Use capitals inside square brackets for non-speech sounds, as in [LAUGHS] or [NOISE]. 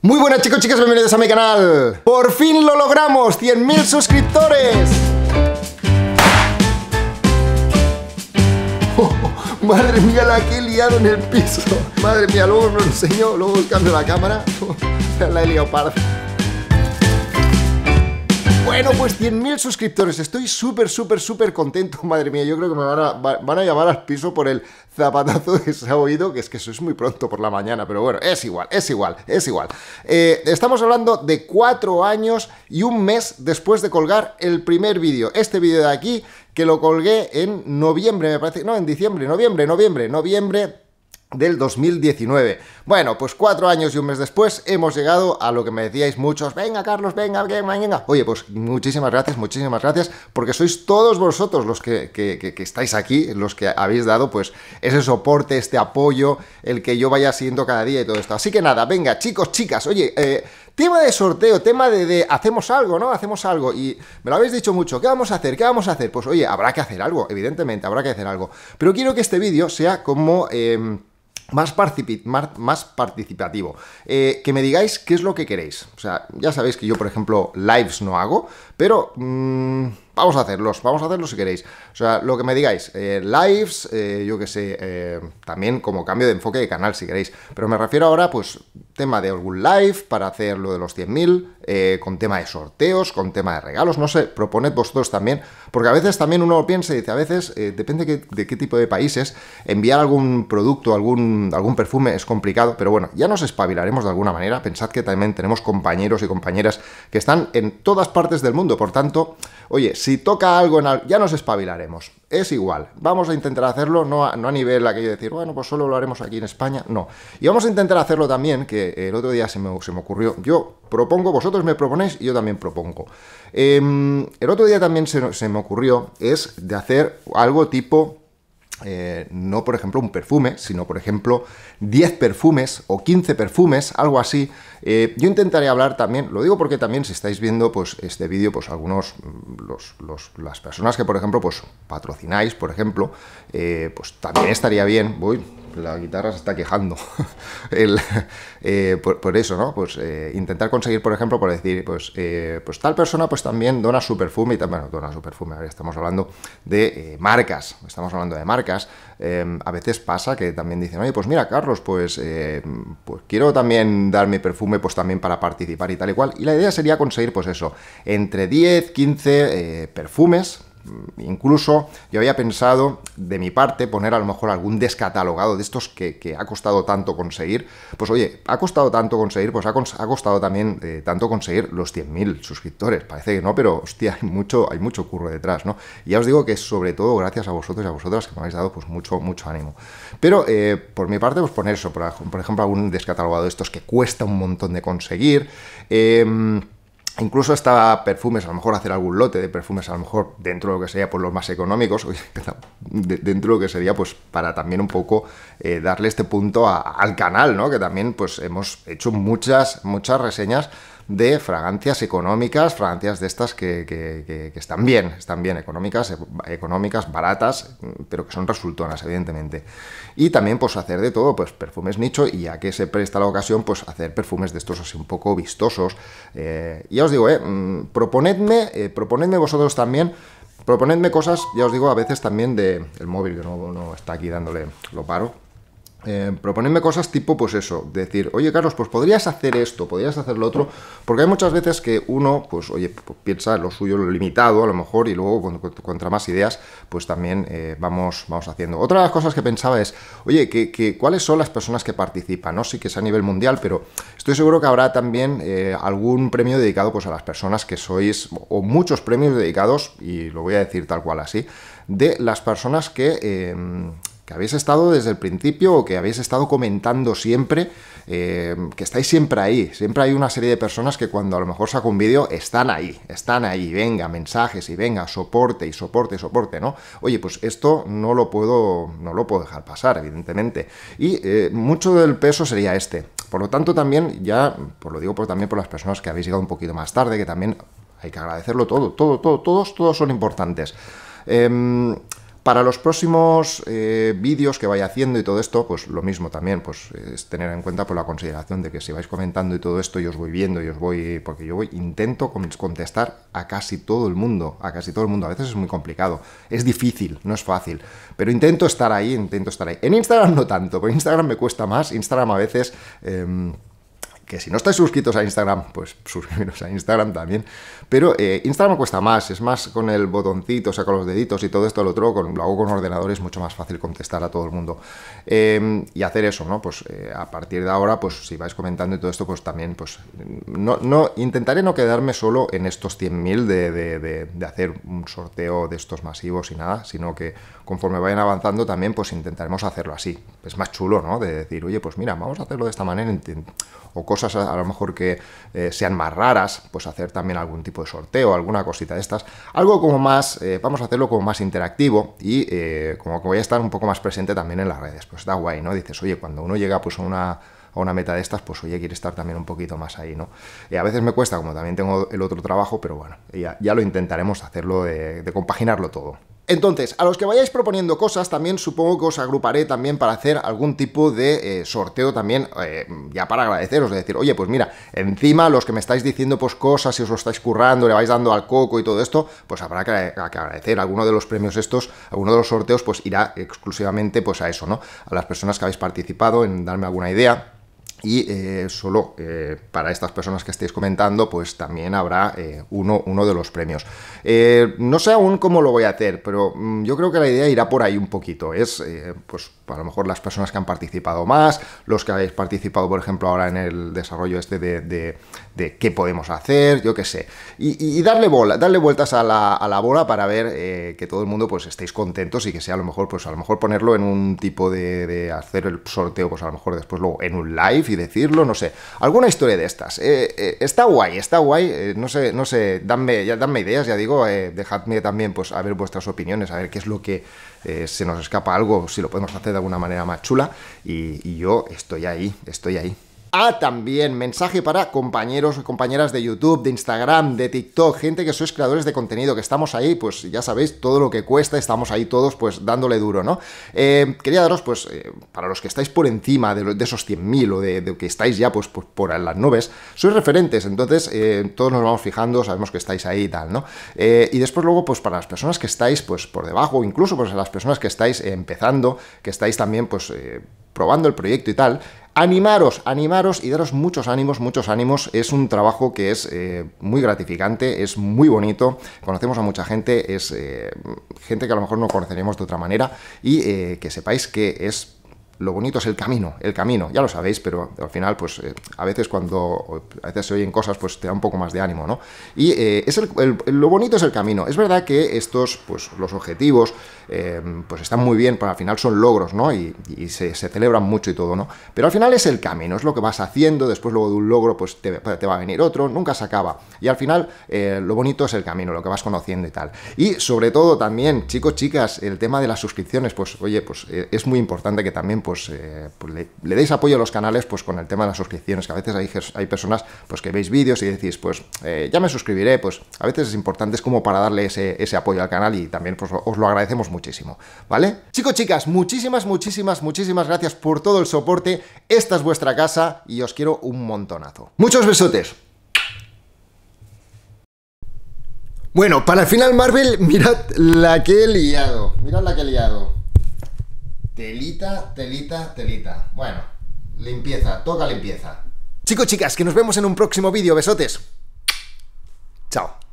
Muy buenas chicos, chicas, bienvenidos a mi canal Por fin lo logramos, 100.000 suscriptores [LAUGHS] Madre mía, la que he liado en el piso Madre mía, luego me lo enseño, luego cambio la cámara [LAUGHS] La he liado bueno, pues 100.000 suscriptores. Estoy súper, súper, súper contento. [LAUGHS] Madre mía, yo creo que me van a, van a llamar al piso por el zapatazo que se ha oído, que es que eso es muy pronto por la mañana, pero bueno, es igual, es igual, es igual. Eh, estamos hablando de cuatro años y un mes después de colgar el primer vídeo. Este vídeo de aquí, que lo colgué en noviembre, me parece, no, en diciembre, noviembre, noviembre, noviembre del 2019. Bueno, pues cuatro años y un mes después hemos llegado a lo que me decíais muchos, venga Carlos, venga, venga, venga. Oye, pues muchísimas gracias, muchísimas gracias, porque sois todos vosotros los que, estáis aquí, los que habéis dado pues ese soporte, este apoyo, el que yo vaya siendo cada día y todo esto. Así que nada, venga, chicos, chicas, oye, eh, tema de sorteo, tema de, hacemos algo, ¿no? Hacemos algo. Y me lo habéis dicho mucho, ¿qué vamos a hacer? ¿Qué vamos a hacer? Pues oye, habrá que hacer algo, evidentemente, habrá que hacer algo. Pero quiero que este vídeo sea como... Eh, más, más participativo. Eh, que me digáis qué es lo que queréis. O sea, ya sabéis que yo, por ejemplo, lives no hago, pero... Mm, vamos a hacerlos, vamos a hacerlos si queréis. O sea, lo que me digáis, eh, lives, eh, yo que sé, eh, también como cambio de enfoque de canal si queréis. Pero me refiero ahora, pues, tema de algún live para hacer lo de los 100.000, con tema de sorteos, con tema de regalos, no sé, proponed vosotros también. Porque a veces también uno piensa y dice, a veces, depende de qué, tipo de países, enviar algún producto, algún, algún perfume es complicado, pero bueno, ya nos espabilaremos de alguna manera. Pensad que también tenemos compañeros y compañeras que están en todas partes del mundo, por tanto, oye, si si toca algo, en algo, ya nos espabilaremos. Es igual. Vamos a intentar hacerlo, no a, nivel aquello de decir, bueno, pues solo lo haremos aquí en España. No. Y vamos a intentar hacerlo también, que el otro día se me, se me ocurrió. Yo propongo, vosotros me proponéis y yo también propongo. Em, el otro día también se, me ocurrió es de hacer algo tipo eh, no por ejemplo un perfume, sino por ejemplo 10 perfumes o 15 perfumes, algo así, eh, yo intentaré hablar también, lo digo porque también si estáis viendo pues, este vídeo, pues algunos, mm, las personas que por ejemplo pues, patrocináis, por ejemplo, eh, pues también estaría bien, voy, la guitarra se está quejando. [LAUGHS] El, eh, por, eso, ¿no? Pues intentar conseguir, por ejemplo, por decir, pues, pues tal persona pues también dona su perfume, y también dona su perfume, ahora estamos hablando de marcas, estamos hablando de marcas. Em, a veces pasa que también dicen, oye, pues mira, Carlos, pues, pues quiero también dar mi perfume pues también para participar y tal y cual. Y la idea sería conseguir pues eso, entre 10, 15 eh, perfumes Incluso yo había pensado, de mi parte, poner a lo mejor algún descatalogado de estos que, ha costado tanto conseguir. Pues oye, ha costado tanto conseguir, pues ha, costado también eh, tanto conseguir los 100.000 suscriptores. Parece que no, pero [LAUGHS] hostia, hay mucho, hay mucho curro detrás, ¿no? Y ya os digo que sobre todo gracias a vosotros y a vosotras que me habéis dado pues mucho, mucho ánimo. Pero eh, por mi parte, pues poner eso, por, ejemplo, algún descatalogado de estos que cuesta un montón de conseguir. Em, Incluso hasta perfumes, a lo mejor hacer algún lote de perfumes, a lo mejor dentro de lo que sería pues, los más económicos, [LAUGHS] dentro de lo que sería pues para también un poco eh, darle este punto al canal, ¿no? Que también pues hemos hecho muchas, muchas reseñas de fragancias económicas, fragancias de estas que, están bien, están bien económicas, económicas, baratas, pero que son resultonas, evidentemente. Y también, pues, hacer de todo, pues, perfumes nicho, y ya que se presta la ocasión, pues, hacer perfumes de estos así un poco vistosos. Eh, y ya os digo, eh, mm, proponedme, eh, proponedme vosotros también proponedme cosas, ya os digo, a veces también de el móvil, que no, no está aquí dándole, lo paro. Eh, proponerme cosas tipo, pues eso, decir, oye Carlos, pues podrías hacer esto, podrías hacer lo otro, porque hay muchas veces que uno, pues oye, piensa lo suyo, lo limitado a lo mejor, y luego contra, más ideas, pues también eh, vamos, vamos haciendo. Otra de las cosas que pensaba es, oye, que, ¿cuáles son las personas que participan? No sí que es a nivel mundial, pero estoy seguro que habrá también eh, algún premio dedicado pues a las personas que sois, o muchos premios dedicados, y lo voy a decir tal cual así, de las personas que em, que habéis estado desde el principio o que habéis estado comentando siempre, eh, que estáis siempre ahí. Siempre hay una serie de personas que cuando a lo mejor saco un vídeo están ahí, están ahí, venga, mensajes y venga, soporte y soporte y soporte, ¿no? Oye, pues esto no lo puedo, no lo puedo dejar pasar, evidentemente. Y eh, mucho del peso sería este. Por lo tanto, también, ya, por pues lo digo por, también por las personas que habéis llegado un poquito más tarde, que también hay que agradecerlo todo, todo, todo, todos, todos son importantes. Em, para los próximos eh, vídeos que vaya haciendo y todo esto, pues lo mismo también, pues es tener en cuenta por pues, la consideración de que si vais comentando y todo esto, yo os voy viendo, y os voy, porque yo voy, intento contestar a casi todo el mundo, a casi todo el mundo. A veces es muy complicado, es difícil, no es fácil, pero intento estar ahí, intento estar ahí. En Instagram no tanto, porque Instagram me cuesta más, Instagram a veces... Em, que si no estáis suscritos a Instagram, pues [LAUGHS] suscribiros a Instagram también. Pero eh, Instagram cuesta más, es más con el botoncito, o sea, con los deditos y todo esto, lo otro, con, lo hago con ordenadores es mucho más fácil contestar a todo el mundo. Em, y hacer eso, ¿no? Pues eh, a partir de ahora, pues si vais comentando y todo esto, pues también, pues no, intentaré no quedarme solo en estos 100.000 de, de hacer un sorteo de estos masivos y nada, sino que conforme vayan avanzando también, pues intentaremos hacerlo así. Es más chulo, ¿no? De decir, oye, pues mira, vamos a hacerlo de esta manera, o cosas a, lo mejor que eh, sean más raras, pues hacer también algún tipo de sorteo, alguna cosita de estas. Algo como más, eh, vamos a hacerlo como más interactivo y eh, como que voy a estar un poco más presente también en las redes. Pues está guay, ¿no? Dices, oye, cuando uno llega pues a una a una meta de estas, pues oye, quiere estar también un poquito más ahí, ¿no? Y a veces me cuesta, como también tengo el otro trabajo, pero bueno, ya, lo intentaremos hacerlo, de compaginarlo todo. Entonces, a los que vayáis proponiendo cosas, también supongo que os agruparé también para hacer algún tipo de eh, sorteo también, eh, ya para agradeceros, de decir, oye, pues mira, encima los que me estáis diciendo pues cosas, y os lo estáis currando, le vais dando al coco y todo esto, pues habrá que, agradecer. Alguno de los premios estos, alguno de los sorteos, pues irá exclusivamente pues a eso, ¿no? A las personas que habéis participado en darme alguna idea y eh, solo eh, para estas personas que estáis comentando, pues también habrá eh, uno, uno, de los premios. no sé aún cómo lo voy a hacer, pero mm, yo creo que la idea irá por ahí un poquito. Es pues pues, a lo mejor las personas que han participado más, los que habéis participado, por ejemplo, ahora en el desarrollo este de, de, qué podemos hacer, yo qué sé. Y, darle, bola, darle vueltas a la, bola para ver eh, que todo el mundo pues estéis contentos y que sea a lo mejor, pues a lo mejor ponerlo en un tipo de, hacer el sorteo, pues a lo mejor después luego en un live y decirlo, no sé. Alguna historia de estas. Eh, eh, está guay, está guay. no sé, no sé, ...danme ya, ideas, ya digo, dejadme también pues a ver vuestras opiniones, a ver qué es lo que se nos escapa algo, si lo podemos hacer de alguna manera más chula y, y yo estoy ahí, estoy ahí. Ah, también mensaje para compañeros y compañeras de YouTube, de Instagram, de TikTok, gente que sois creadores de contenido, que estamos ahí, pues ya sabéis todo lo que cuesta, estamos ahí todos pues dándole duro, ¿no? Eh, quería daros pues, eh, para los que estáis por encima de, esos 100.000 o de, que estáis ya pues por, las nubes, sois referentes, entonces eh, todos nos vamos fijando, sabemos que estáis ahí y tal, ¿no? y después luego pues para las personas que estáis pues por debajo, incluso pues las personas que estáis empezando, que estáis también pues probando el proyecto y tal, animaros, animaros y daros muchos ánimos, muchos ánimos. Es un trabajo que es eh, muy gratificante, es muy bonito, conocemos a mucha gente, es eh, gente que a lo mejor no conoceremos de otra manera y eh, que sepáis que es lo bonito es el camino, el camino, ya lo sabéis, pero al final, pues eh, a veces cuando a veces se oyen cosas, pues te da un poco más de ánimo, ¿no? Y eh, es el, lo bonito es el camino. Es verdad que estos, pues los objetivos, eh, pues están muy bien, pero al final son logros, ¿no? Y, se, celebran mucho y todo, ¿no? Pero al final es el camino, es lo que vas haciendo, después luego de un logro, pues te, te va a venir otro, nunca se acaba. Y al final, lo bonito es el camino, lo que vas conociendo y tal. Y sobre todo también, chicos, chicas, el tema de las suscripciones, pues oye, pues es muy importante que también pues, pues, eh, pues le, deis apoyo a los canales pues con el tema de las suscripciones, que a veces hay, personas pues que veis vídeos y decís, pues eh, ya me suscribiré, pues a veces es importante, es como para darle ese, apoyo al canal y también pues, os lo agradecemos muchísimo, ¿vale? Chicos, chicas, muchísimas, muchísimas, muchísimas gracias por todo el soporte, esta es vuestra casa y os quiero un montonazo. Muchos besotes. Bueno, para el final Marvel, mirad la que he liado. Mirad la que he liado. Telita, telita, telita. Bueno, limpieza, toca limpieza. Chicos, chicas, que nos vemos en un próximo vídeo. Besotes. Chao.